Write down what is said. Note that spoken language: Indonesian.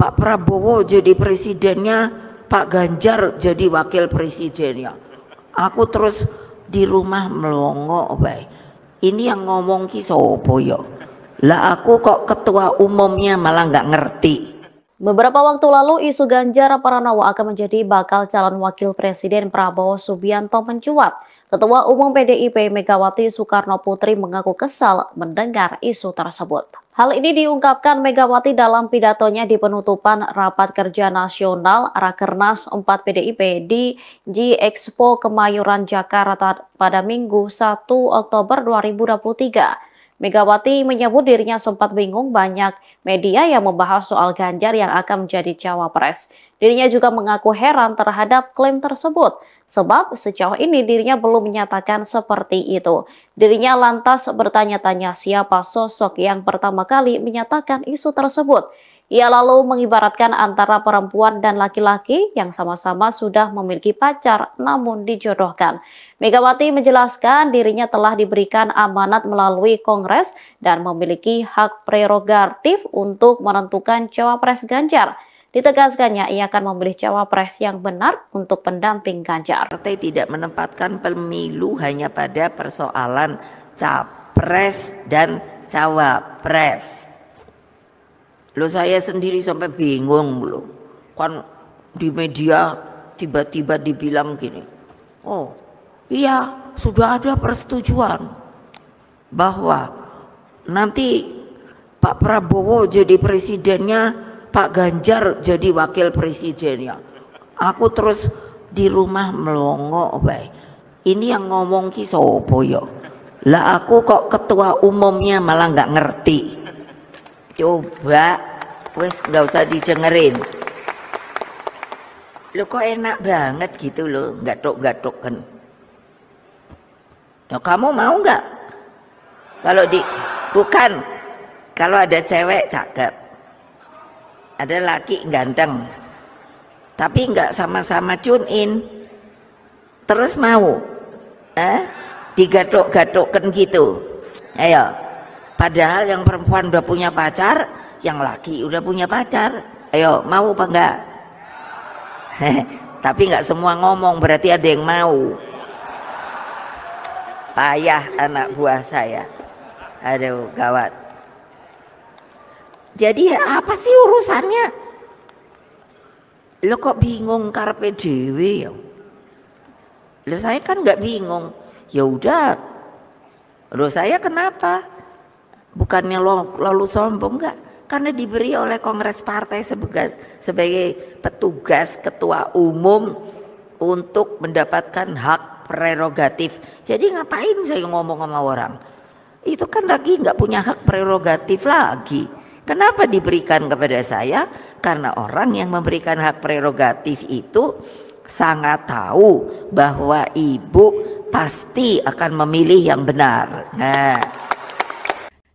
Pak Prabowo jadi presidennya, Pak Ganjar jadi wakil presidennya. Aku terus di rumah melongo, baik. Ini yang ngomong ki sopo yo. Ya. Lah aku kok ketua umumnya malah nggak ngerti. Beberapa waktu lalu, isu Ganjar Pranowo akan menjadi bakal calon wakil presiden Prabowo Subianto mencuat. Ketua Umum PDIP Megawati Soekarno Putri mengaku kesal mendengar isu tersebut. Hal ini diungkapkan Megawati dalam pidatonya di penutupan Rapat Kerja Nasional Rakernas 4 PDIP di G Expo Kemayoran Jakarta pada Minggu 1 Oktober 2023. Megawati menyebut dirinya sempat bingung banyak media yang membahas soal Ganjar yang akan menjadi cawapres. Dirinya juga mengaku heran terhadap klaim tersebut, sebab sejauh ini dirinya belum menyatakan seperti itu. Dirinya lantas bertanya-tanya siapa sosok yang pertama kali menyatakan isu tersebut. Ia lalu mengibaratkan antara perempuan dan laki-laki yang sama-sama sudah memiliki pacar namun dijodohkan. Megawati menjelaskan dirinya telah diberikan amanat melalui Kongres dan memiliki hak prerogatif untuk menentukan cawapres Ganjar. Ditegaskannya ia akan memilih cawapres yang benar untuk pendamping Ganjar. Partai tidak menempatkan pemilu hanya pada persoalan capres dan cawapres Lo saya sendiri sampai bingung lo. Kan di media tiba-tiba dibilang gini. Oh, iya sudah ada persetujuan bahwa nanti Pak Prabowo jadi presidennya, Pak Ganjar jadi wakil presidennya. Aku terus di rumah melongo, baik. Ini yang ngomong ki sopo yo. Lah aku kok ketua umumnya malah nggak ngerti coba wes nggak usah didengerin lo kok enak banget gitu lo nggak gatok kan ya, kamu mau nggak kalau di bukan kalau ada cewek cakep ada laki ganteng tapi nggak sama-sama cunin, terus mau eh digatok-gatokkan gitu ayo Padahal yang perempuan udah punya pacar, yang laki udah punya pacar. Ayo, mau apa enggak? Tapi enggak semua ngomong, berarti ada yang mau. Payah anak buah saya. Aduh, gawat. Jadi apa sih urusannya? Lo kok bingung karpe dewi ya? Lo saya kan nggak bingung. Ya udah. Lo saya kenapa? bukannya lo, lalu sombong enggak karena diberi oleh kongres partai sebagai, sebagai petugas ketua umum untuk mendapatkan hak prerogatif jadi ngapain saya ngomong sama orang itu kan lagi nggak punya hak prerogatif lagi kenapa diberikan kepada saya karena orang yang memberikan hak prerogatif itu sangat tahu bahwa ibu pasti akan memilih yang benar. Nah.